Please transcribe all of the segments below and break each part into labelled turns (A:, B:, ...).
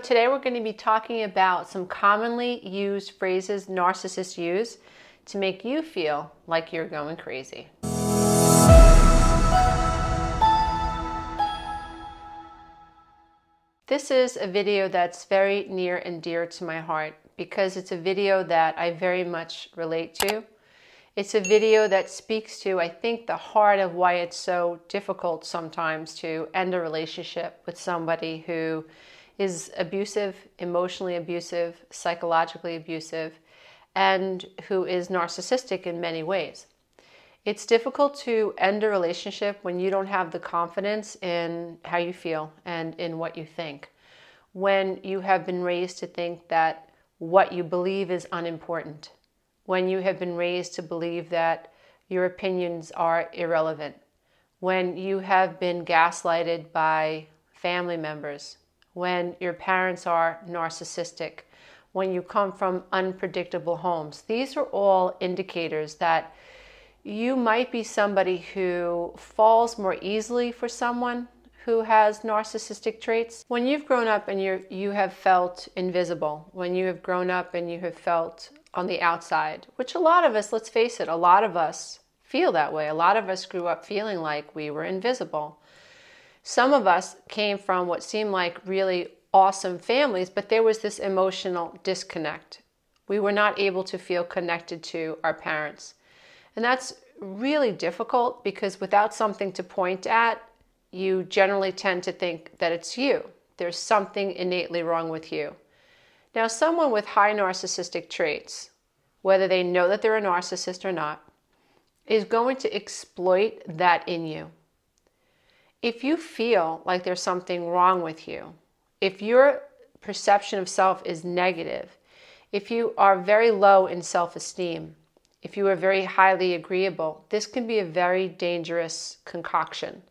A: Today we're going to be talking about some commonly used phrases narcissists use to make you feel like you're going crazy. This is a video that's very near and dear to my heart because it's a video that I very much relate to. It's a video that speaks to, I think, the heart of why it's so difficult sometimes to end a relationship with somebody who is abusive, emotionally abusive, psychologically abusive, and who is narcissistic in many ways. It's difficult to end a relationship when you don't have the confidence in how you feel and in what you think. When you have been raised to think that what you believe is unimportant. When you have been raised to believe that your opinions are irrelevant. When you have been gaslighted by family members, when your parents are narcissistic, when you come from unpredictable homes. These are all indicators that you might be somebody who falls more easily for someone who has narcissistic traits. When you've grown up and you you have felt invisible, when you have grown up and you have felt on the outside, which a lot of us, let's face it, a lot of us feel that way. A lot of us grew up feeling like we were invisible. Some of us came from what seemed like really awesome families, but there was this emotional disconnect. We were not able to feel connected to our parents. And that's really difficult because without something to point at, you generally tend to think that it's you. There's something innately wrong with you. Now, someone with high narcissistic traits, whether they know that they're a narcissist or not, is going to exploit that in you. If you feel like there's something wrong with you, if your perception of self is negative, if you are very low in self esteem, if you are very highly agreeable, this can be a very dangerous concoction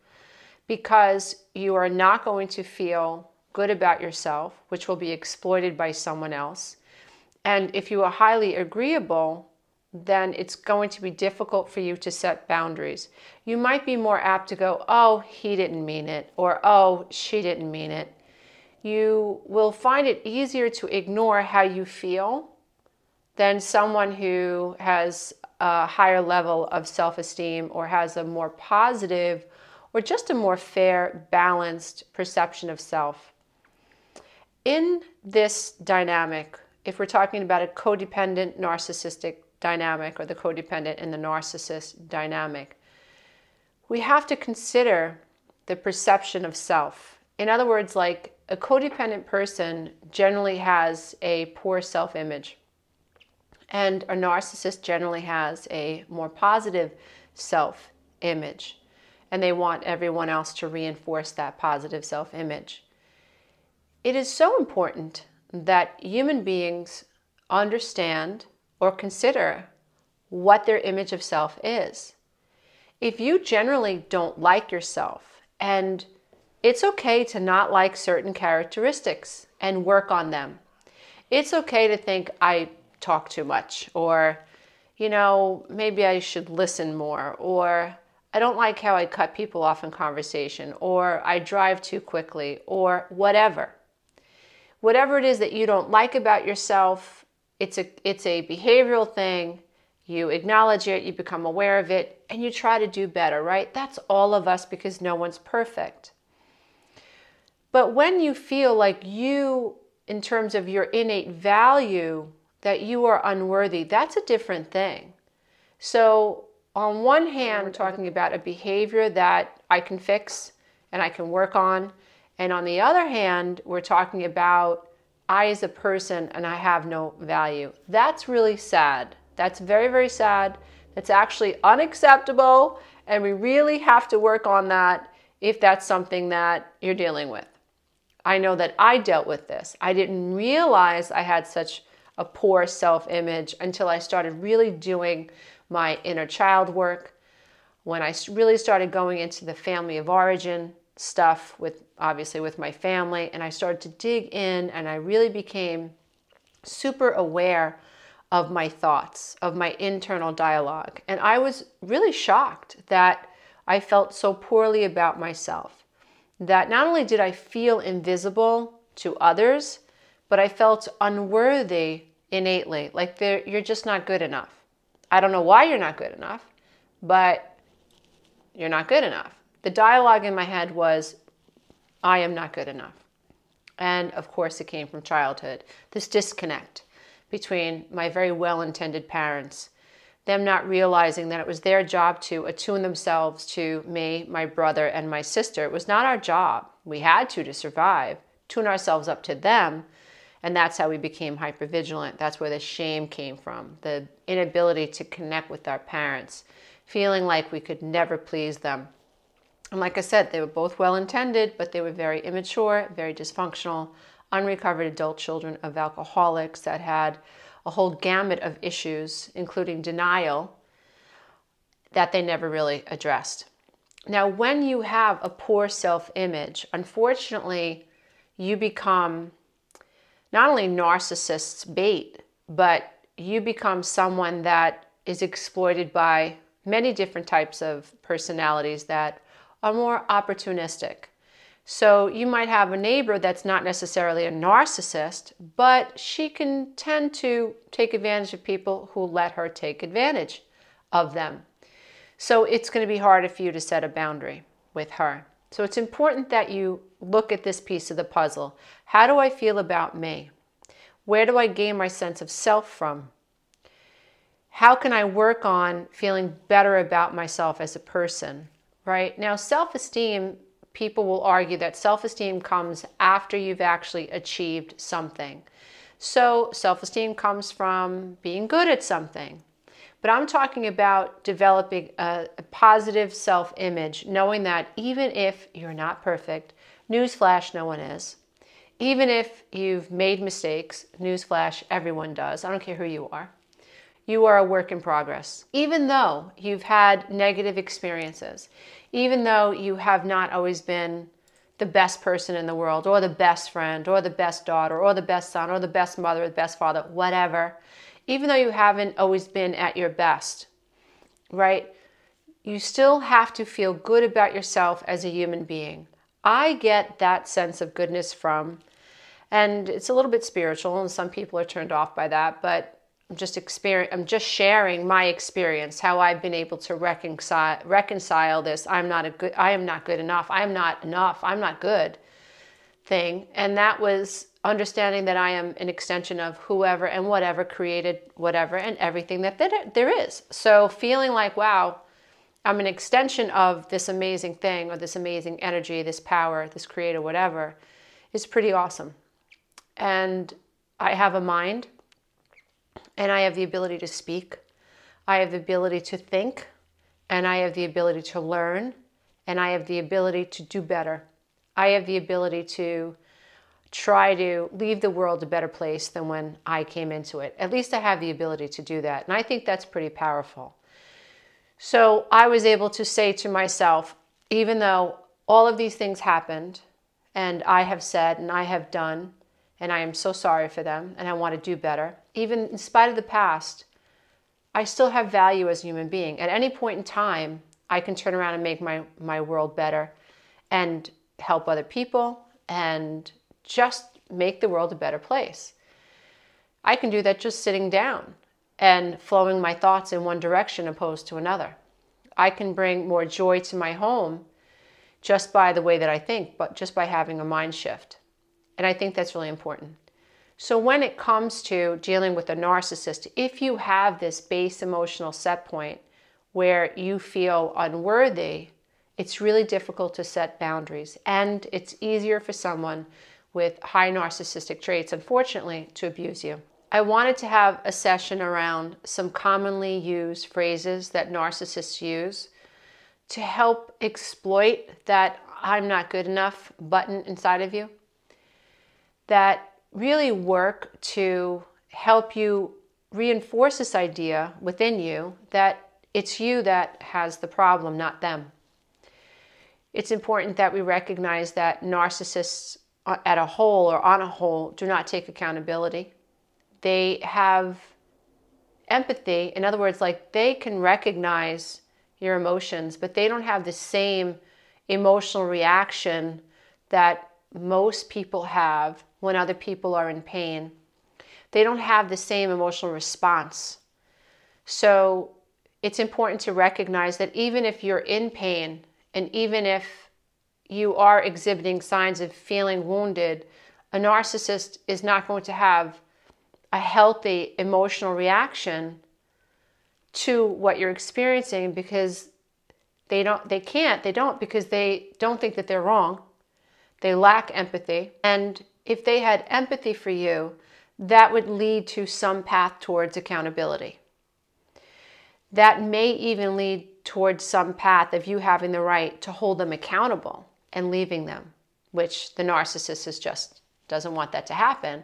A: because you are not going to feel good about yourself, which will be exploited by someone else. And if you are highly agreeable, then it's going to be difficult for you to set boundaries. You might be more apt to go, oh, he didn't mean it, or oh, she didn't mean it. You will find it easier to ignore how you feel than someone who has a higher level of self esteem or has a more positive or just a more fair, balanced perception of self. In this dynamic, if we're talking about a codependent narcissistic dynamic or the codependent and the narcissist dynamic. We have to consider the perception of self. In other words, like a codependent person generally has a poor self image, and a narcissist generally has a more positive self image, and they want everyone else to reinforce that positive self image. It is so important that human beings understand or consider what their image of self is. If you generally don't like yourself, and it's okay to not like certain characteristics and work on them. It's okay to think, I talk too much, or, you know, maybe I should listen more, or I don't like how I cut people off in conversation, or I drive too quickly, or whatever. Whatever it is that you don't like about yourself, it's a, it's a behavioral thing. You acknowledge it, you become aware of it, and you try to do better, right? That's all of us because no one's perfect. But when you feel like you, in terms of your innate value, that you are unworthy, that's a different thing. So, on one hand, we're talking about a behavior that I can fix and I can work on. And on the other hand, we're talking about I, as a person, and I have no value. That's really sad. That's very, very sad. That's actually unacceptable. And we really have to work on that if that's something that you're dealing with. I know that I dealt with this. I didn't realize I had such a poor self image until I started really doing my inner child work. When I really started going into the family of origin, stuff with obviously with my family and I started to dig in and I really became super aware of my thoughts, of my internal dialogue. And I was really shocked that I felt so poorly about myself. That not only did I feel invisible to others, but I felt unworthy innately. Like you're just not good enough. I don't know why you're not good enough, but you're not good enough the dialogue in my head was, I am not good enough. And of course, it came from childhood this disconnect between my very well intended parents, them not realizing that it was their job to attune themselves to me, my brother, and my sister. It was not our job. We had to to survive, tune ourselves up to them. And that's how we became hypervigilant. That's where the shame came from, the inability to connect with our parents, feeling like we could never please them and like I said, they were both well intended, but they were very immature, very dysfunctional, unrecovered adult children of alcoholics that had a whole gamut of issues, including denial, that they never really addressed. Now, when you have a poor self image, unfortunately, you become not only narcissist's bait, but you become someone that is exploited by many different types of personalities that are more opportunistic. So you might have a neighbor that's not necessarily a narcissist, but she can tend to take advantage of people who let her take advantage of them. So it's going to be harder for you to set a boundary with her. So it's important that you look at this piece of the puzzle. How do I feel about me? Where do I gain my sense of self from? How can I work on feeling better about myself as a person? right? Now, self esteem, people will argue that self esteem comes after you've actually achieved something. So, self esteem comes from being good at something. But I'm talking about developing a, a positive self image, knowing that even if you're not perfect, newsflash, no one is. Even if you've made mistakes, newsflash, everyone does. I don't care who you are you are a work in progress. Even though you've had negative experiences, even though you have not always been the best person in the world, or the best friend, or the best daughter, or the best son, or the best mother, the best father, whatever, even though you haven't always been at your best, right? You still have to feel good about yourself as a human being. I get that sense of goodness from, and it's a little bit spiritual, and some people are turned off by that, but I'm just experience I'm just sharing my experience how I've been able to reconcile reconcile this I'm not a good I am not good enough I'm not enough I'm not good thing and that was understanding that I am an extension of whoever and whatever created whatever and everything that there is so feeling like wow I'm an extension of this amazing thing or this amazing energy this power this creator whatever is pretty awesome and I have a mind and I have the ability to speak. I have the ability to think, and I have the ability to learn, and I have the ability to do better. I have the ability to try to leave the world a better place than when I came into it. At least I have the ability to do that. And I think that's pretty powerful. So I was able to say to myself, even though all of these things happened, and I have said and I have done, and I am so sorry for them, and I want to do better even in spite of the past, I still have value as a human being. At any point in time, I can turn around and make my, my world better and help other people and just make the world a better place. I can do that just sitting down and flowing my thoughts in one direction opposed to another. I can bring more joy to my home just by the way that I think, but just by having a mind shift. And I think that's really important. So when it comes to dealing with a narcissist, if you have this base emotional set point where you feel unworthy, it's really difficult to set boundaries. And it's easier for someone with high narcissistic traits, unfortunately, to abuse you. I wanted to have a session around some commonly used phrases that narcissists use to help exploit that I'm not good enough button inside of you. That really work to help you reinforce this idea within you that it's you that has the problem, not them. It's important that we recognize that narcissists uh, at a whole or on a whole do not take accountability. They have empathy. In other words, like they can recognize your emotions, but they don't have the same emotional reaction that most people have when other people are in pain. They don't have the same emotional response. So it's important to recognize that even if you're in pain and even if you are exhibiting signs of feeling wounded, a narcissist is not going to have a healthy emotional reaction to what you're experiencing because they don't they can't they don't because they don't think that they're wrong they lack empathy and if they had empathy for you, that would lead to some path towards accountability. That may even lead towards some path of you having the right to hold them accountable and leaving them, which the narcissist is just doesn't want that to happen.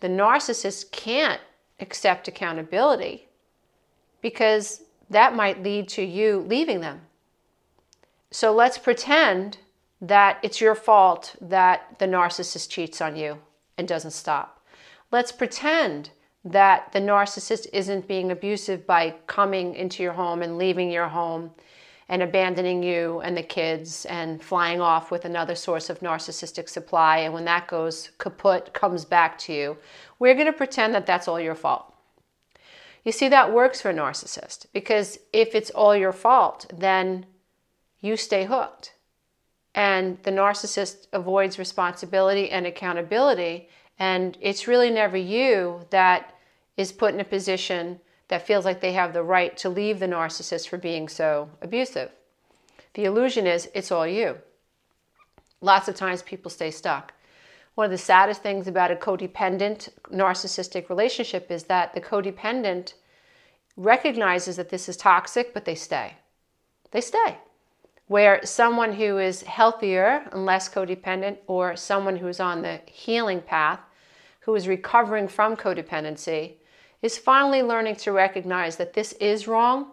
A: The narcissist can't accept accountability because that might lead to you leaving them. So let's pretend that it's your fault that the narcissist cheats on you and doesn't stop. Let's pretend that the narcissist isn't being abusive by coming into your home and leaving your home and abandoning you and the kids and flying off with another source of narcissistic supply. And when that goes kaput, comes back to you, we're going to pretend that that's all your fault. You see, that works for a narcissist because if it's all your fault, then you stay hooked and the narcissist avoids responsibility and accountability and it's really never you that is put in a position that feels like they have the right to leave the narcissist for being so abusive the illusion is it's all you lots of times people stay stuck one of the saddest things about a codependent narcissistic relationship is that the codependent recognizes that this is toxic but they stay they stay where someone who is healthier and less codependent, or someone who's on the healing path, who is recovering from codependency, is finally learning to recognize that this is wrong,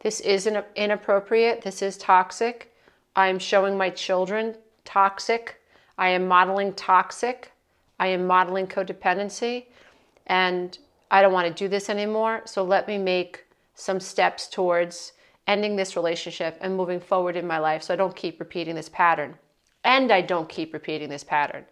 A: this is inappropriate, this is toxic. I am showing my children toxic. I am modeling toxic. I am modeling codependency. And I don't want to do this anymore. So let me make some steps towards ending this relationship and moving forward in my life so I don't keep repeating this pattern. And I don't keep repeating this pattern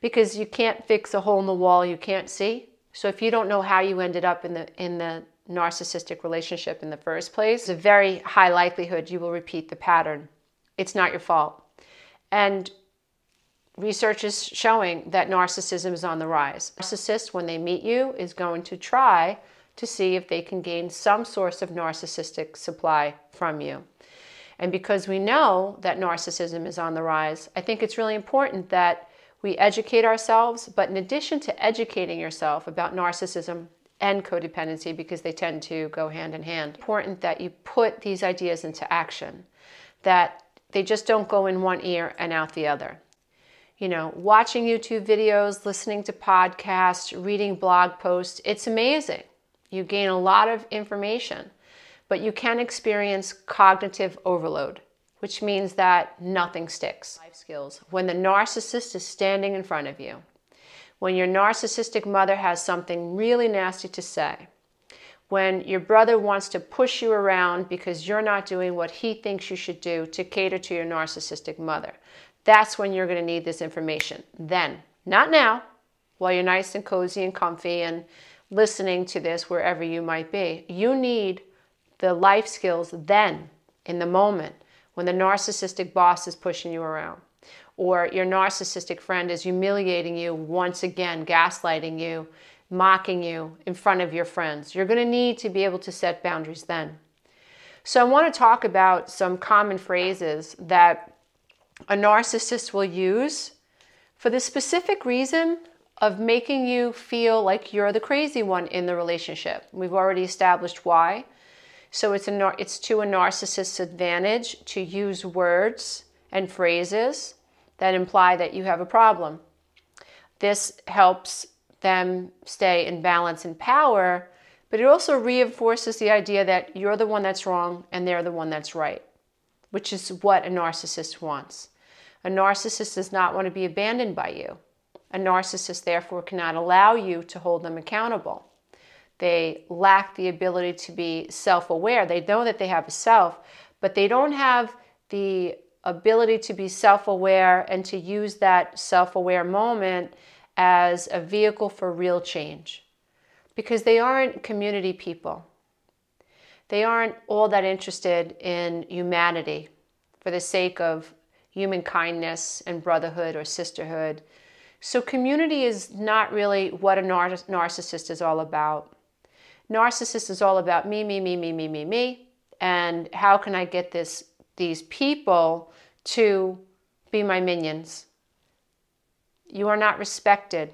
A: because you can't fix a hole in the wall you can't see. So if you don't know how you ended up in the in the narcissistic relationship in the first place, it's a very high likelihood you will repeat the pattern. It's not your fault. And research is showing that narcissism is on the rise. Narcissists when they meet you is going to try to see if they can gain some source of narcissistic supply from you. And because we know that narcissism is on the rise, I think it's really important that we educate ourselves. But in addition to educating yourself about narcissism and codependency, because they tend to go hand in hand, it's important that you put these ideas into action, that they just don't go in one ear and out the other. You know, watching YouTube videos, listening to podcasts, reading blog posts, it's amazing you gain a lot of information, but you can experience cognitive overload, which means that nothing sticks. Life skills when the narcissist is standing in front of you, when your narcissistic mother has something really nasty to say, when your brother wants to push you around because you're not doing what he thinks you should do to cater to your narcissistic mother. That's when you're going to need this information. Then, not now, while you're nice and cozy and comfy and listening to this wherever you might be. You need the life skills then, in the moment, when the narcissistic boss is pushing you around, or your narcissistic friend is humiliating you once again, gaslighting you, mocking you in front of your friends. You're going to need to be able to set boundaries then. So, I want to talk about some common phrases that a narcissist will use for the specific reason of making you feel like you're the crazy one in the relationship. We've already established why. So it's a it's to a narcissist's advantage to use words and phrases that imply that you have a problem. This helps them stay in balance and power, but it also reinforces the idea that you're the one that's wrong and they're the one that's right, which is what a narcissist wants. A narcissist does not want to be abandoned by you. A narcissist, therefore, cannot allow you to hold them accountable. They lack the ability to be self aware. They know that they have a self, but they don't have the ability to be self aware and to use that self aware moment as a vehicle for real change because they aren't community people. They aren't all that interested in humanity for the sake of human kindness and brotherhood or sisterhood so community is not really what a nar narcissist is all about. Narcissist is all about me, me, me, me, me, me, me, and how can I get this these people to be my minions? You are not respected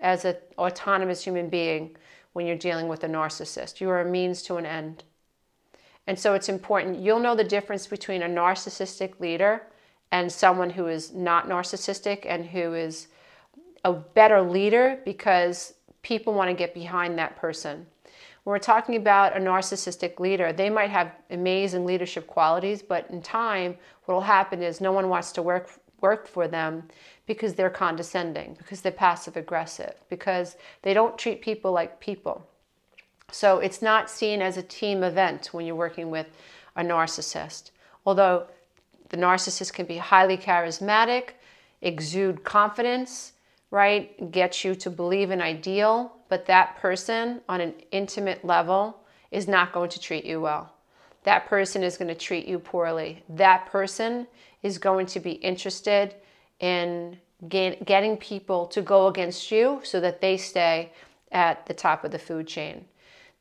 A: as an autonomous human being when you're dealing with a narcissist. You are a means to an end. And so it's important. You'll know the difference between a narcissistic leader and someone who is not narcissistic and who is a better leader because people want to get behind that person. When we're talking about a narcissistic leader, they might have amazing leadership qualities, but in time, what will happen is no one wants to work work for them because they're condescending, because they're passive aggressive, because they don't treat people like people. So it's not seen as a team event when you're working with a narcissist. Although the narcissist can be highly charismatic, exude confidence, right, gets you to believe an ideal, but that person on an intimate level is not going to treat you well. That person is going to treat you poorly. That person is going to be interested in get, getting people to go against you so that they stay at the top of the food chain.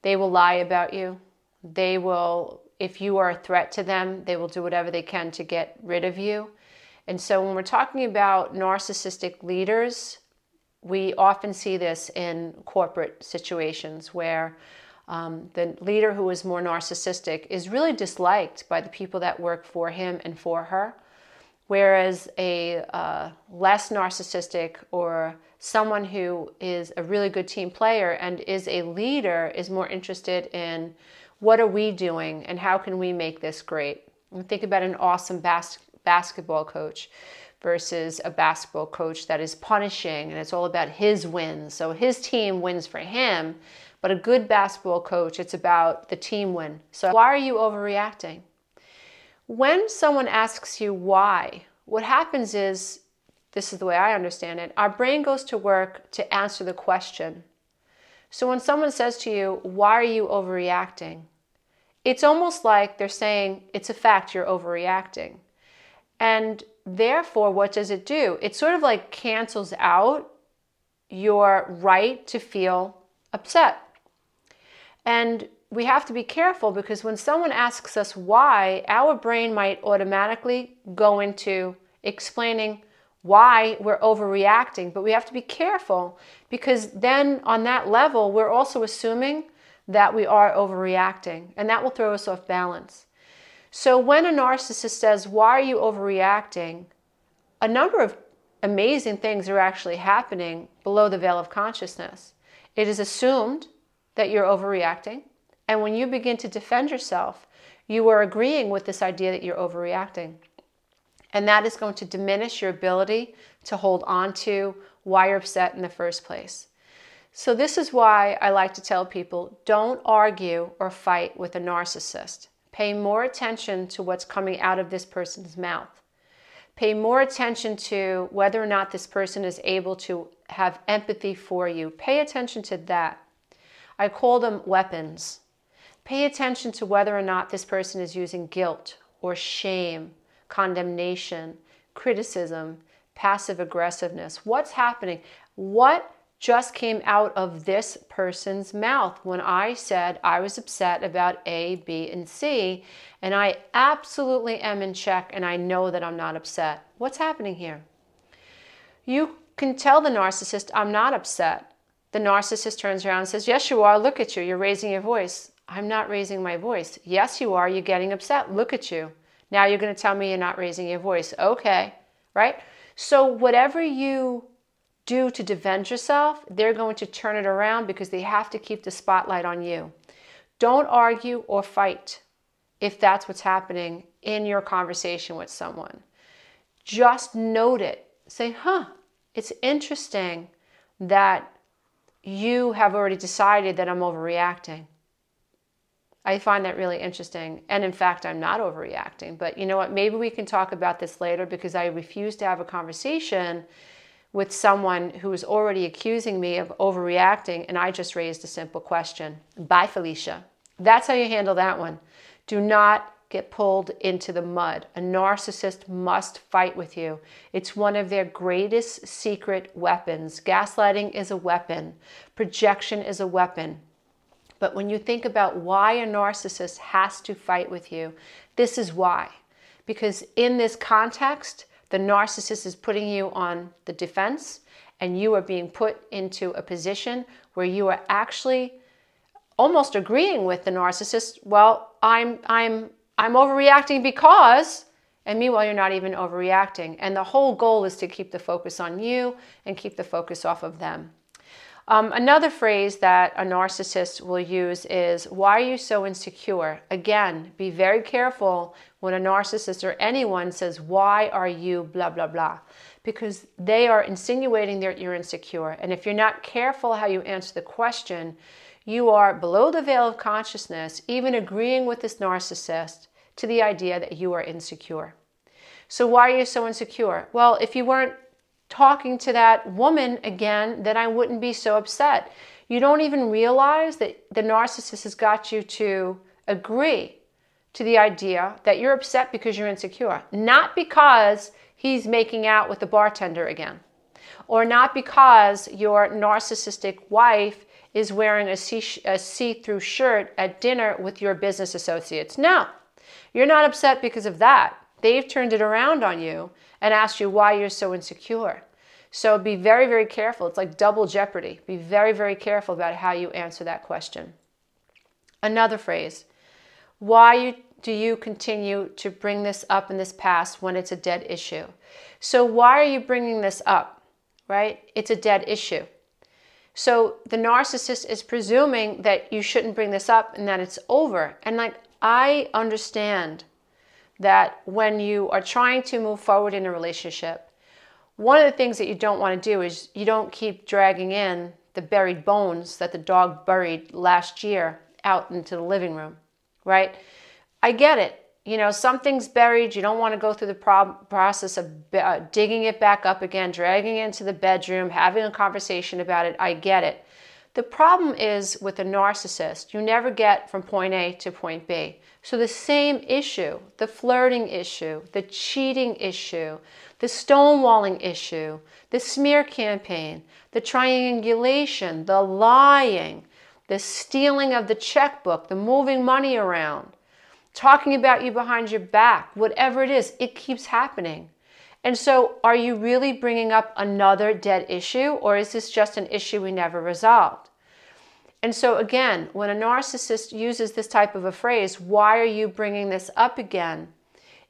A: They will lie about you. They will, if you are a threat to them, they will do whatever they can to get rid of you. And so when we're talking about narcissistic leaders, we often see this in corporate situations where um, the leader who is more narcissistic is really disliked by the people that work for him and for her. Whereas a uh, less narcissistic or someone who is a really good team player and is a leader is more interested in what are we doing and how can we make this great? And think about an awesome bas- basketball coach versus a basketball coach that is punishing and it's all about his wins. So his team wins for him, but a good basketball coach, it's about the team win. So why are you overreacting? When someone asks you why, what happens is this is the way I understand it our brain goes to work to answer the question. So when someone says to you, Why are you overreacting? it's almost like they're saying, It's a fact you're overreacting. And therefore, what does it do? It sort of like cancels out your right to feel upset. And we have to be careful because when someone asks us why, our brain might automatically go into explaining why we're overreacting. But we have to be careful because then on that level, we're also assuming that we are overreacting, and that will throw us off balance. So when a narcissist says, Why are you overreacting? a number of amazing things are actually happening below the veil of consciousness. It is assumed that you're overreacting. And when you begin to defend yourself, you are agreeing with this idea that you're overreacting. And that is going to diminish your ability to hold on to why you're upset in the first place. So, this is why I like to tell people don't argue or fight with a narcissist. Pay more attention to what's coming out of this person's mouth. Pay more attention to whether or not this person is able to have empathy for you. Pay attention to that. I call them weapons. Pay attention to whether or not this person is using guilt or shame, condemnation, criticism, passive aggressiveness. What's happening? What just came out of this person's mouth when I said I was upset about A, B, and C, and I absolutely am in check and I know that I'm not upset. What's happening here? You can tell the narcissist, I'm not upset. The narcissist turns around and says, Yes, you are. Look at you. You're raising your voice. I'm not raising my voice. Yes, you are. You're getting upset. Look at you. Now you're going to tell me you're not raising your voice. Okay, right? So, whatever you do to defend yourself, they're going to turn it around because they have to keep the spotlight on you. Don't argue or fight if that's what's happening in your conversation with someone. Just note it. Say, huh, it's interesting that you have already decided that I'm overreacting. I find that really interesting. And in fact, I'm not overreacting. But you know what? Maybe we can talk about this later because I refuse to have a conversation with someone who is already accusing me of overreacting and I just raised a simple question. Bye, Felicia. That's how you handle that one. Do not get pulled into the mud. A narcissist must fight with you. It's one of their greatest secret weapons. Gaslighting is a weapon, projection is a weapon. But when you think about why a narcissist has to fight with you, this is why. Because in this context, the narcissist is putting you on the defense, and you are being put into a position where you are actually almost agreeing with the narcissist. Well, I'm I'm I'm overreacting because and meanwhile, you're not even overreacting. And the whole goal is to keep the focus on you and keep the focus off of them. Um, another phrase that a narcissist will use is, Why are you so insecure? Again, be very careful when a narcissist or anyone says, Why are you blah, blah, blah? Because they are insinuating that you're insecure. And if you're not careful how you answer the question, you are below the veil of consciousness, even agreeing with this narcissist to the idea that you are insecure. So, why are you so insecure? Well, if you weren't talking to that woman again, then I wouldn't be so upset. You don't even realize that the narcissist has got you to agree to the idea that you're upset because you're insecure, not because he's making out with the bartender again, or not because your narcissistic wife is wearing a see through shirt at dinner with your business associates. No, you're not upset because of that. They've turned it around on you and asked you why you're so insecure. So be very, very careful. It's like double jeopardy. Be very, very careful about how you answer that question. Another phrase why you do you continue to bring this up in this past when it's a dead issue? So, why are you bringing this up, right? It's a dead issue. So, the narcissist is presuming that you shouldn't bring this up and that it's over. And, like, I understand that when you are trying to move forward in a relationship, one of the things that you don't want to do is you don't keep dragging in the buried bones that the dog buried last year out into the living room, right? I get it. You know, something's buried. You don't want to go through the prob- process of uh, digging it back up again, dragging it into the bedroom, having a conversation about it. I get it. The problem is with a narcissist, you never get from point A to point B. So the same issue, the flirting issue, the cheating issue, the stonewalling issue, the smear campaign, the triangulation, the lying, the stealing of the checkbook, the moving money around, talking about you behind your back, whatever it is, it keeps happening. And so, are you really bringing up another dead issue, or is this just an issue we never resolved? And so, again, when a narcissist uses this type of a phrase, why are you bringing this up again?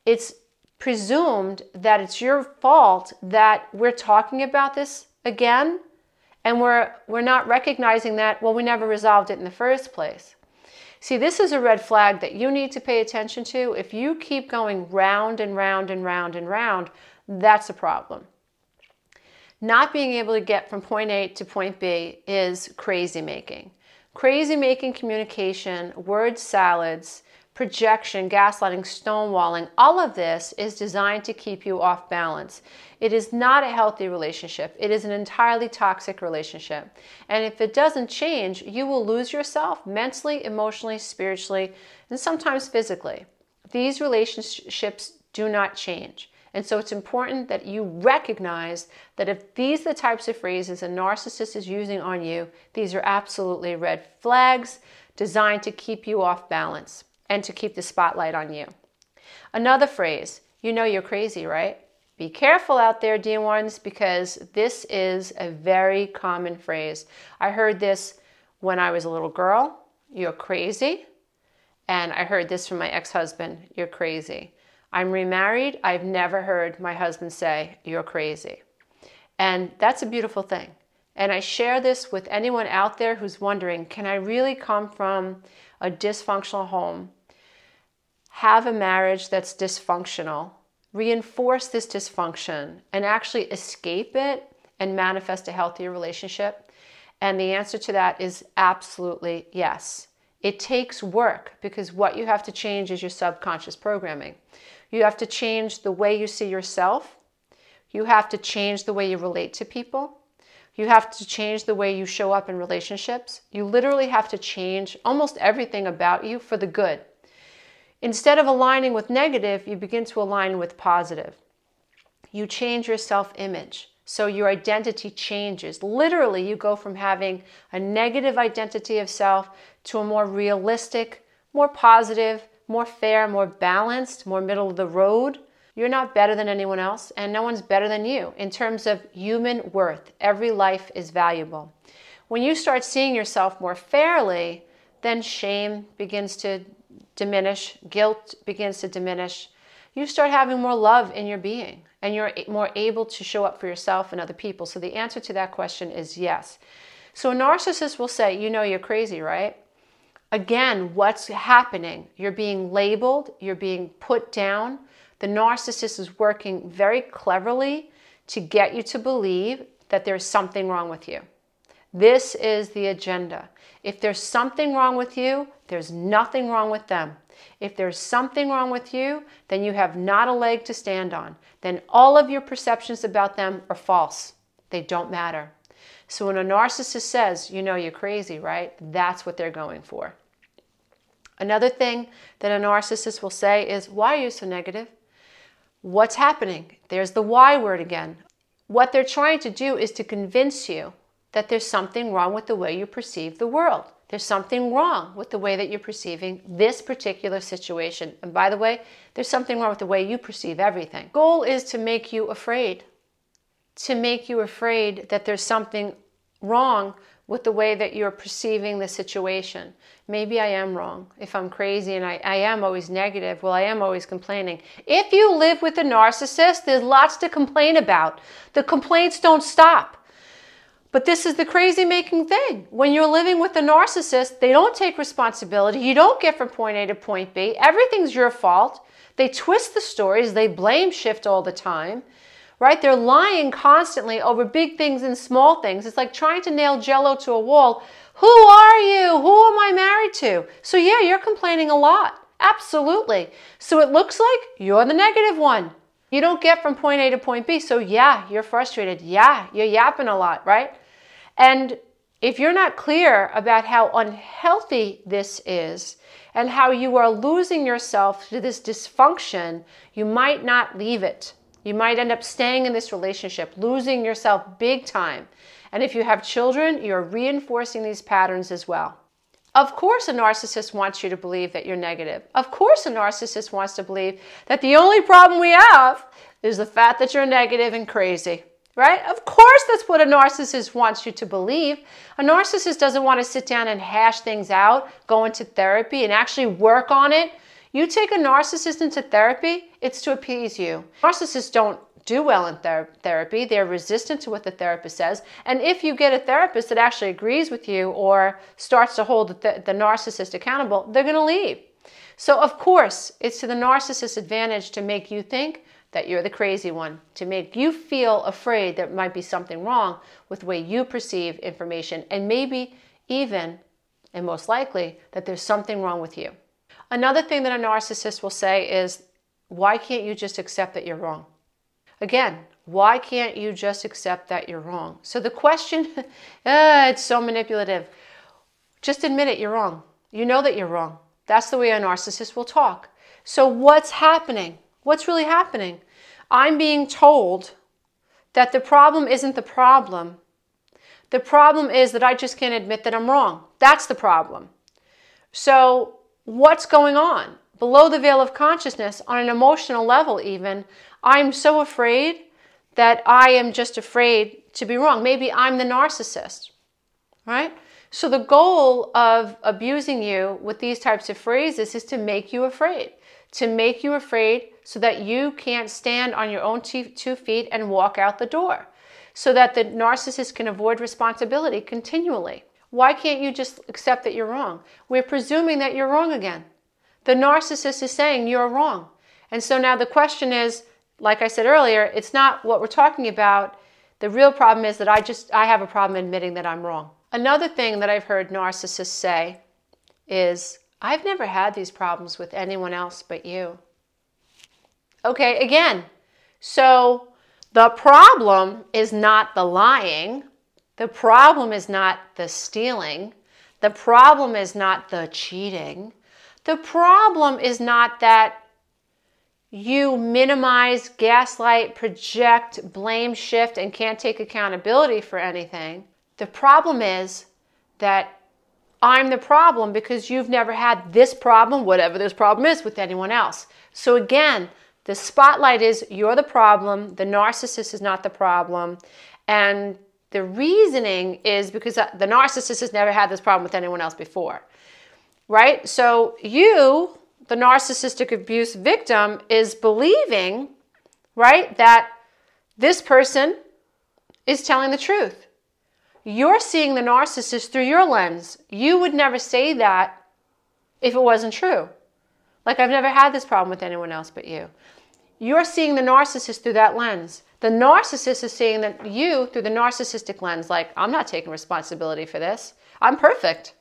A: It's presumed that it's your fault that we're talking about this again, and we're, we're not recognizing that, well, we never resolved it in the first place. See, this is a red flag that you need to pay attention to. If you keep going round and round and round and round, that's a problem. Not being able to get from point A to point B is crazy making. Crazy making communication, word salads, projection, gaslighting, stonewalling, all of this is designed to keep you off balance. It is not a healthy relationship. It is an entirely toxic relationship. And if it doesn't change, you will lose yourself mentally, emotionally, spiritually, and sometimes physically. These relationships do not change. And so it's important that you recognize that if these are the types of phrases a narcissist is using on you, these are absolutely red flags designed to keep you off balance and to keep the spotlight on you. Another phrase, you know you're crazy, right? Be careful out there, dear ones, because this is a very common phrase. I heard this when I was a little girl, you're crazy. And I heard this from my ex husband, you're crazy. I'm remarried, I've never heard my husband say, you're crazy. And that's a beautiful thing. And I share this with anyone out there who's wondering, can I really come from a dysfunctional home have a marriage that's dysfunctional, reinforce this dysfunction, and actually escape it and manifest a healthier relationship? And the answer to that is absolutely yes. It takes work because what you have to change is your subconscious programming. You have to change the way you see yourself. You have to change the way you relate to people. You have to change the way you show up in relationships. You literally have to change almost everything about you for the good. Instead of aligning with negative, you begin to align with positive. You change your self image. So your identity changes. Literally, you go from having a negative identity of self to a more realistic, more positive, more fair, more balanced, more middle of the road. You're not better than anyone else, and no one's better than you. In terms of human worth, every life is valuable. When you start seeing yourself more fairly, then shame begins to diminish, guilt begins to diminish. You start having more love in your being and you're more able to show up for yourself and other people. So the answer to that question is yes. So a narcissist will say, You know, you're crazy, right? Again, what's happening? You're being labeled, you're being put down. The narcissist is working very cleverly to get you to believe that there's something wrong with you. This is the agenda. If there's something wrong with you, there's nothing wrong with them. If there's something wrong with you, then you have not a leg to stand on. Then all of your perceptions about them are false. They don't matter. So when a narcissist says, you know, you're crazy, right? That's what they're going for. Another thing that a narcissist will say is, why are you so negative? What's happening? There's the why word again. What they're trying to do is to convince you that there's something wrong with the way you perceive the world. There's something wrong with the way that you're perceiving this particular situation. And by the way, there's something wrong with the way you perceive everything. Goal is to make you afraid, to make you afraid that there's something wrong with the way that you're perceiving the situation. Maybe I am wrong. If I'm crazy and I, I am always negative, well, I am always complaining. If you live with a narcissist, there's lots to complain about. The complaints don't stop. But this is the crazy making thing. When you're living with a narcissist, they don't take responsibility. You don't get from point A to point B. Everything's your fault. They twist the stories, they blame shift all the time. Right? They're lying constantly over big things and small things. It's like trying to nail jello to a wall. Who are you? Who am I married to? So yeah, you're complaining a lot. Absolutely. So it looks like you're the negative one. You don't get from point A to point B. So, yeah, you're frustrated. Yeah, you're yapping a lot, right? And if you're not clear about how unhealthy this is and how you are losing yourself to this dysfunction, you might not leave it. You might end up staying in this relationship, losing yourself big time. And if you have children, you're reinforcing these patterns as well. Of course, a narcissist wants you to believe that you're negative. Of course, a narcissist wants to believe that the only problem we have is the fact that you're negative and crazy right? Of course, that's what a narcissist wants you to believe. A narcissist doesn't want to sit down and hash things out, go into therapy, and actually work on it. You take a narcissist into therapy, it's to appease you. Narcissists don't do well in ther- therapy. They're resistant to what the therapist says. And if you get a therapist that actually agrees with you or starts to hold the, the narcissist accountable, they're going to leave. So, of course, it's to the narcissist's advantage to make you think that you're the crazy one, to make you feel afraid there might be something wrong with the way you perceive information, and maybe even, and most likely, that there's something wrong with you. Another thing that a narcissist will say is, Why can't you just accept that you're wrong? Again, why can't you just accept that you're wrong? So the question, ah, it's so manipulative. Just admit it, you're wrong. You know that you're wrong. That's the way a narcissist will talk. So what's happening? What's really happening? I'm being told that the problem isn't the problem. The problem is that I just can't admit that I'm wrong. That's the problem. So, what's going on? Below the veil of consciousness, on an emotional level, even, I'm so afraid that I am just afraid to be wrong. Maybe I'm the narcissist, right? So, the goal of abusing you with these types of phrases is to make you afraid, to make you afraid so that you can't stand on your own two, feet and walk out the door, so that the narcissist can avoid responsibility continually. Why can't you just accept that you're wrong? We're presuming that you're wrong again. The narcissist is saying you're wrong. And so now the question is, like I said earlier, it's not what we're talking about. The real problem is that I just I have a problem admitting that I'm wrong. Another thing that I've heard narcissists say is, I've never had these problems with anyone else but you. Okay, again. So the problem is not the lying. The problem is not the stealing. The problem is not the cheating. The problem is not that you minimize, gaslight, project, blame, shift, and can't take accountability for anything. The problem is that I'm the problem because you've never had this problem, whatever this problem is, with anyone else. So again, the spotlight is you're the problem, the narcissist is not the problem. And the reasoning is because uh, the narcissist has never had this problem with anyone else before, right? So you, the narcissistic abuse victim, is believing, right, that this person is telling the truth. You're seeing the narcissist through your lens. You would never say that if it wasn't true. Like, I've never had this problem with anyone else but you you're seeing the narcissist through that lens. The narcissist is seeing that you through the narcissistic lens, like, I'm not taking responsibility for this. I'm perfect.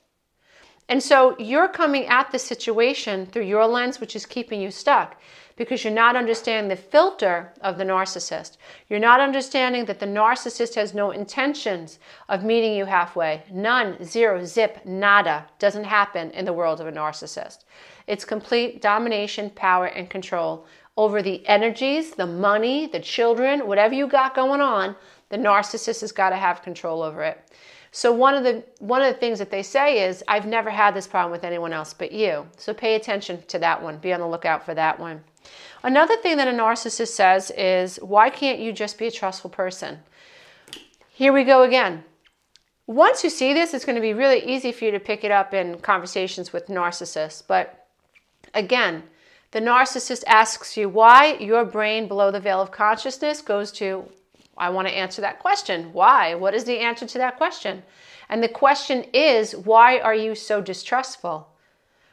A: And so you're coming at the situation through your lens, which is keeping you stuck because you're not understanding the filter of the narcissist. You're not understanding that the narcissist has no intentions of meeting you halfway. None, zero, zip, nada doesn't happen in the world of a narcissist. It's complete domination, power, and control over the energies, the money, the children, whatever you got going on, the narcissist has got to have control over it. So one of the one of the things that they say is, I've never had this problem with anyone else but you. So pay attention to that one. Be on the lookout for that one. Another thing that a narcissist says is, why can't you just be a trustful person? Here we go again. Once you see this, it's going to be really easy for you to pick it up in conversations with narcissists. But again, the narcissist asks you why, your brain below the veil of consciousness goes to, I want to answer that question. Why? What is the answer to that question? And the question is, why are you so distrustful?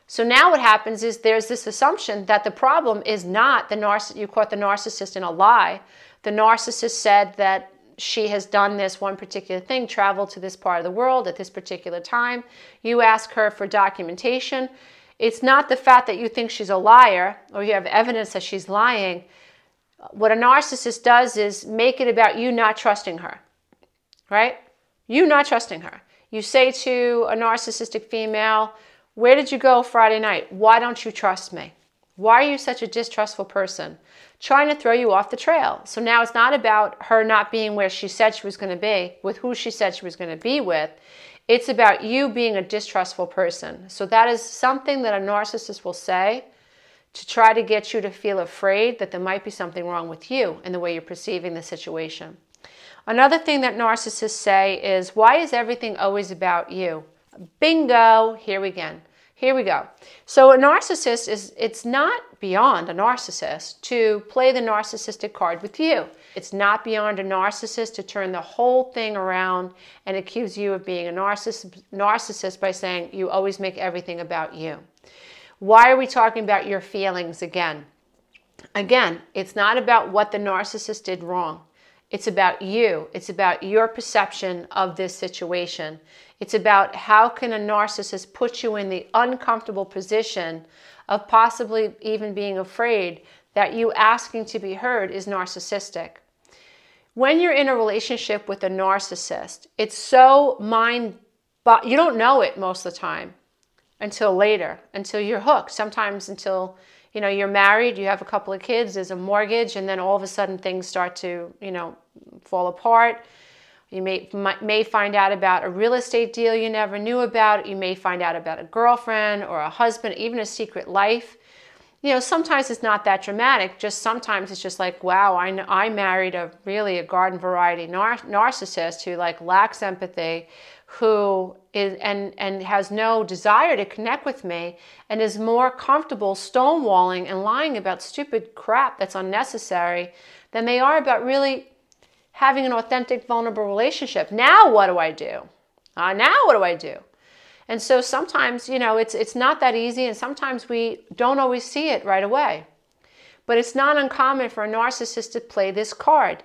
A: So now what happens is there's this assumption that the problem is not the narcissist, you caught the narcissist in a lie. The narcissist said that she has done this one particular thing, traveled to this part of the world at this particular time. You ask her for documentation. It's not the fact that you think she's a liar or you have evidence that she's lying. What a narcissist does is make it about you not trusting her, right? You not trusting her. You say to a narcissistic female, Where did you go Friday night? Why don't you trust me? Why are you such a distrustful person? Trying to throw you off the trail. So now it's not about her not being where she said she was going to be, with who she said she was going to be with. It's about you being a distrustful person. So that is something that a narcissist will say to try to get you to feel afraid that there might be something wrong with you in the way you're perceiving the situation. Another thing that narcissists say is, why is everything always about you? Bingo, here we again. Here we go. So a narcissist is it's not beyond a narcissist to play the narcissistic card with you. It's not beyond a narcissist to turn the whole thing around and accuse you of being a narcissist, narcissist by saying you always make everything about you. Why are we talking about your feelings again? Again, it's not about what the narcissist did wrong. It's about you. It's about your perception of this situation. It's about how can a narcissist put you in the uncomfortable position of possibly even being afraid that you asking to be heard is narcissistic when you're in a relationship with a narcissist, it's so mind, but you don't know it most of the time until later, until you're hooked. Sometimes until you know you're married, you have a couple of kids, there's a mortgage, and then all of a sudden things start to you know fall apart. You may may find out about a real estate deal you never knew about. You may find out about a girlfriend or a husband, even a secret life you know, sometimes it's not that dramatic. Just sometimes it's just like, wow, I, I married a really a garden variety nar- narcissist who like lacks empathy, who is and and has no desire to connect with me, and is more comfortable stonewalling and lying about stupid crap that's unnecessary than they are about really having an authentic, vulnerable relationship. Now what do I do? Uh, now what do I do? And so sometimes, you know, it's it's not that easy and sometimes we don't always see it right away. But it's not uncommon for a narcissist to play this card.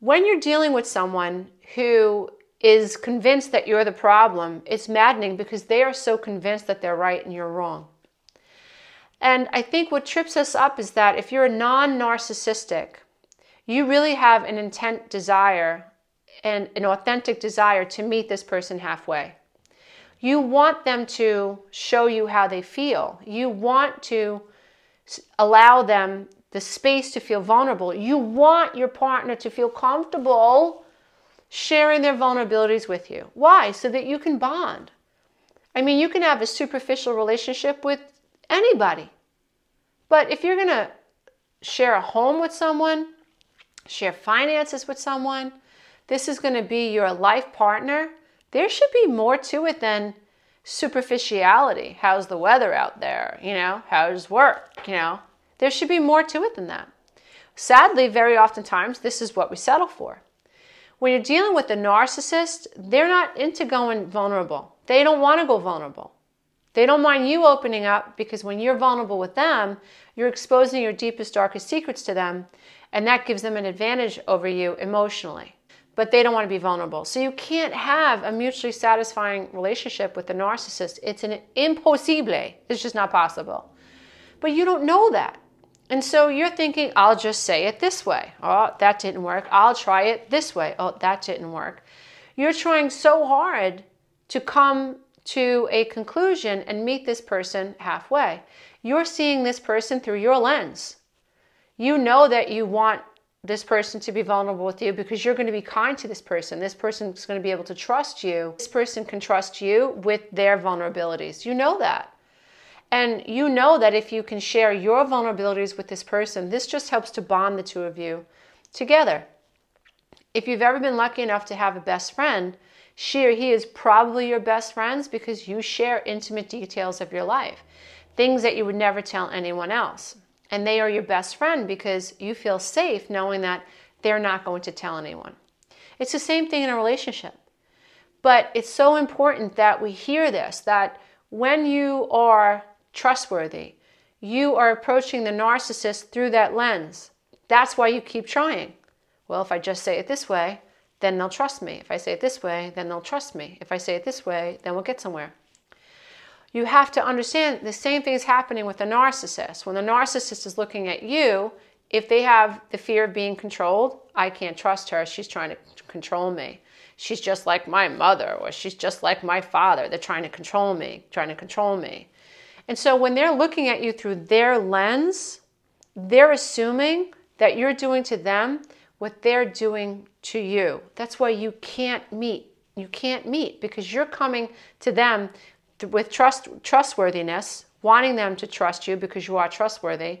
A: When you're dealing with someone who is convinced that you're the problem, it's maddening because they are so convinced that they're right and you're wrong. And I think what trips us up is that if you're a non narcissistic, you really have an intent desire and an authentic desire to meet this person halfway. You want them to show you how they feel. You want to allow them the space to feel vulnerable. You want your partner to feel comfortable sharing their vulnerabilities with you. Why? So that you can bond. I mean, you can have a superficial relationship with anybody. But if you're going to share a home with someone, share finances with someone, this is going to be your life partner there should be more to it than superficiality. How's the weather out there? You know, how's work? You know, there should be more to it than that. Sadly, very oftentimes, this is what we settle for. When you're dealing with a narcissist, they're not into going vulnerable. They don't want to go vulnerable. They don't mind you opening up because when you're vulnerable with them, you're exposing your deepest, darkest secrets to them, and that gives them an advantage over you emotionally but they don't want to be vulnerable. So you can't have a mutually satisfying relationship with the narcissist. It's an impossible. It's just not possible. But you don't know that. And so you're thinking, I'll just say it this way. Oh, that didn't work. I'll try it this way. Oh, that didn't work. You're trying so hard to come to a conclusion and meet this person halfway. You're seeing this person through your lens. You know that you want this person to be vulnerable with you because you're going to be kind to this person. This person is going to be able to trust you. This person can trust you with their vulnerabilities. You know that. And you know that if you can share your vulnerabilities with this person, this just helps to bond the two of you together. If you've ever been lucky enough to have a best friend, she or he is probably your best friends because you share intimate details of your life, things that you would never tell anyone else and they are your best friend because you feel safe knowing that they're not going to tell anyone. It's the same thing in a relationship. But it's so important that we hear this that when you are trustworthy, you are approaching the narcissist through that lens. That's why you keep trying. Well, if I just say it this way, then they'll trust me. If I say it this way, then they'll trust me. If I say it this way, then we'll get somewhere you have to understand the same thing is happening with the narcissist. When the narcissist is looking at you, if they have the fear of being controlled, I can't trust her. She's trying to control me. She's just like my mother, or she's just like my father. They're trying to control me, trying to control me. And so when they're looking at you through their lens, they're assuming that you're doing to them what they're doing to you. That's why you can't meet. You can't meet because you're coming to them with trust trustworthiness, wanting them to trust you because you are trustworthy,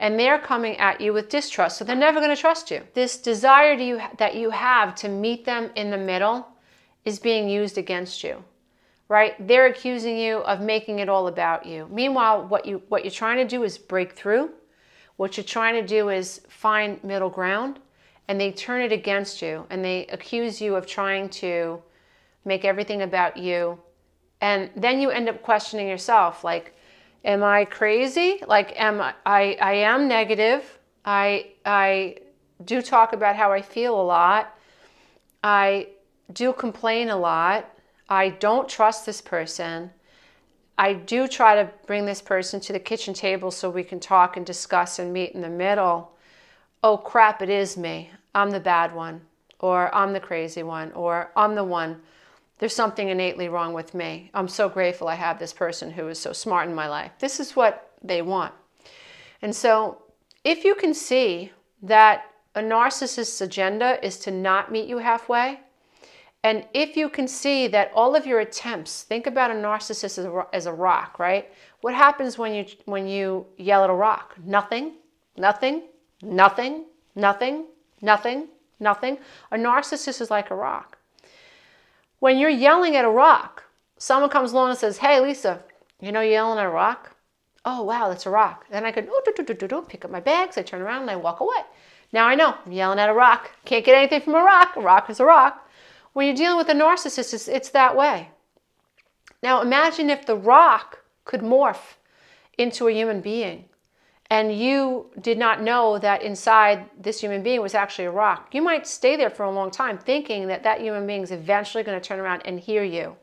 A: and they're coming at you with distrust. So they're never going to trust you. This desire you, that you have to meet them in the middle is being used against you. Right? They're accusing you of making it all about you. Meanwhile, what you what you're trying to do is break through. What you're trying to do is find middle ground and they turn it against you and they accuse you of trying to make everything about you and then you end up questioning yourself like, am I crazy? Like, am I, I, I am negative. I, I do talk about how I feel a lot. I do complain a lot. I don't trust this person. I do try to bring this person to the kitchen table so we can talk and discuss and meet in the middle. Oh crap, it is me. I'm the bad one, or I'm the crazy one, or I'm the one there's something innately wrong with me. I'm so grateful I have this person who is so smart in my life. This is what they want. And so, if you can see that a narcissist's agenda is to not meet you halfway, and if you can see that all of your attempts, think about a narcissist as a, as a rock, right? What happens when you when you yell at a rock? Nothing, nothing, nothing, nothing, nothing, nothing. A narcissist is like a rock. When you're yelling at a rock, someone comes along and says, Hey, Lisa, you know, you're yelling at a rock? Oh, wow, that's a rock. Then I could oh, do, do, do, do, do, pick up my bags, I turn around and I walk away. Now I know I'm yelling at a rock. Can't get anything from a rock. A rock is a rock. When you're dealing with a narcissist, it's, it's that way. Now imagine if the rock could morph into a human being and you did not know that inside this human being was actually a rock, you might stay there for a long time thinking that that human being is eventually going to turn around and hear you.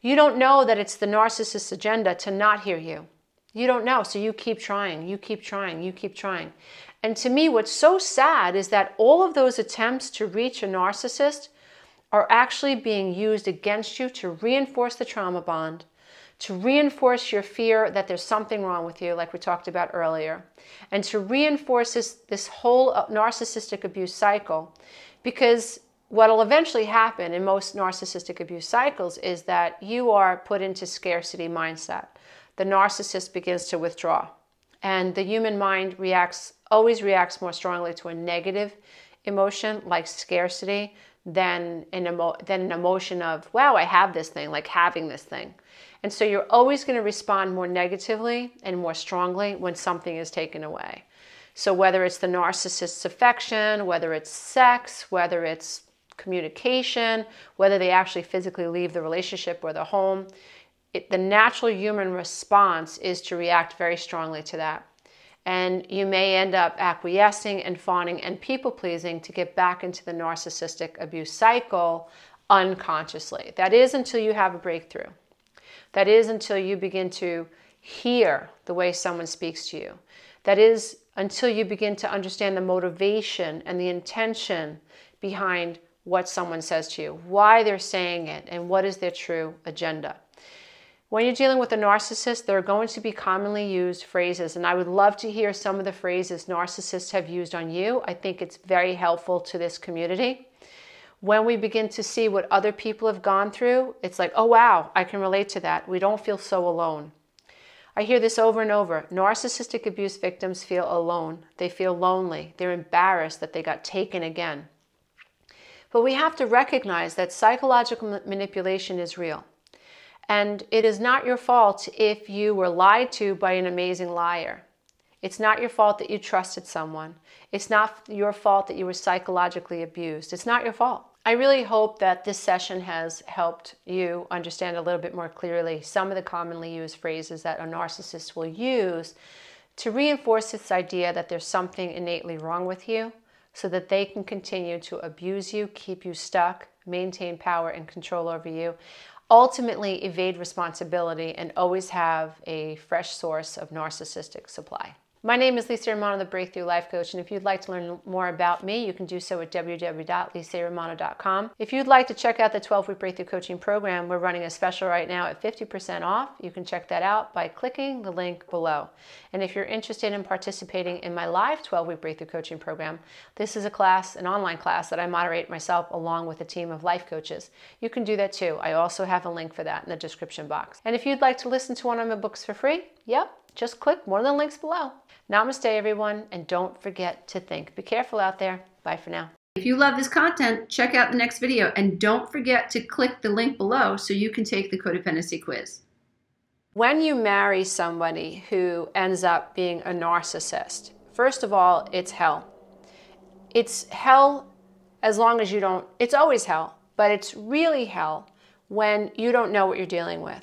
A: You don't know that it's the narcissist's agenda to not hear you. You don't know, so you keep trying, you keep trying, you keep trying. And to me, what's so sad is that all of those attempts to reach a narcissist are actually being used against you to reinforce the trauma bond to reinforce your fear that there's something wrong with you, like we talked about earlier, and to reinforce this, this whole uh, narcissistic abuse cycle. Because what will eventually happen in most narcissistic abuse cycles is that you are put into scarcity mindset. The narcissist begins to withdraw, and the human mind reacts always reacts more strongly to a negative emotion like scarcity than an, emo- than an emotion of wow i have this thing like having this thing and so you're always going to respond more negatively and more strongly when something is taken away. So whether it's the narcissist's affection, whether it's sex, whether it's communication, whether they actually physically leave the relationship or the home, it, the natural human response is to react very strongly to that. And you may end up acquiescing and fawning and people pleasing to get back into the narcissistic abuse cycle unconsciously. That is until you have a breakthrough. That is until you begin to hear the way someone speaks to you. That is until you begin to understand the motivation and the intention behind what someone says to you, why they're saying it, and what is their true agenda. When you're dealing with a narcissist, there are going to be commonly used phrases, and I would love to hear some of the phrases narcissists have used on you. I think it's very helpful to this community when we begin to see what other people have gone through, it's like, oh wow, I can relate to that. We don't feel so alone. I hear this over and over. Narcissistic abuse victims feel alone. They feel lonely. They're embarrassed that they got taken again. But we have to recognize that psychological manipulation is real. And it is not your fault if you were lied to by an amazing liar. It's not your fault that you trusted someone. It's not your fault that you were psychologically abused. It's not your fault. I really hope that this session has helped you understand a little bit more clearly some of the commonly used phrases that a narcissist will use to reinforce this idea that there's something innately wrong with you so that they can continue to abuse you, keep you stuck, maintain power and control over you, ultimately evade responsibility, and always have a fresh source of narcissistic supply. My name is Lisa Romano, the Breakthrough Life Coach, and if you'd like to learn more about me, you can do so at www.lisaromano.com. If you'd like to check out the 12 week Breakthrough Coaching Program, we're running a special right now at 50% off. You can check that out by clicking the link below. And if you're interested in participating in my live 12 week Breakthrough Coaching Program, this is a class, an online class that I moderate myself along with a team of life coaches. You can do that too. I also have a link for that in the description box. And if you'd like to listen to one of my books for free, yep, just click one of the links below. Namaste, everyone, and don't forget to think. Be careful out there. Bye for now. If you love this content, check out the next video and don't forget to click the link below so you can take the codependency quiz. When you marry somebody who ends up being a narcissist, first of all, it's hell. It's hell as long as you don't, it's always hell, but it's really hell when you don't know what you're dealing with.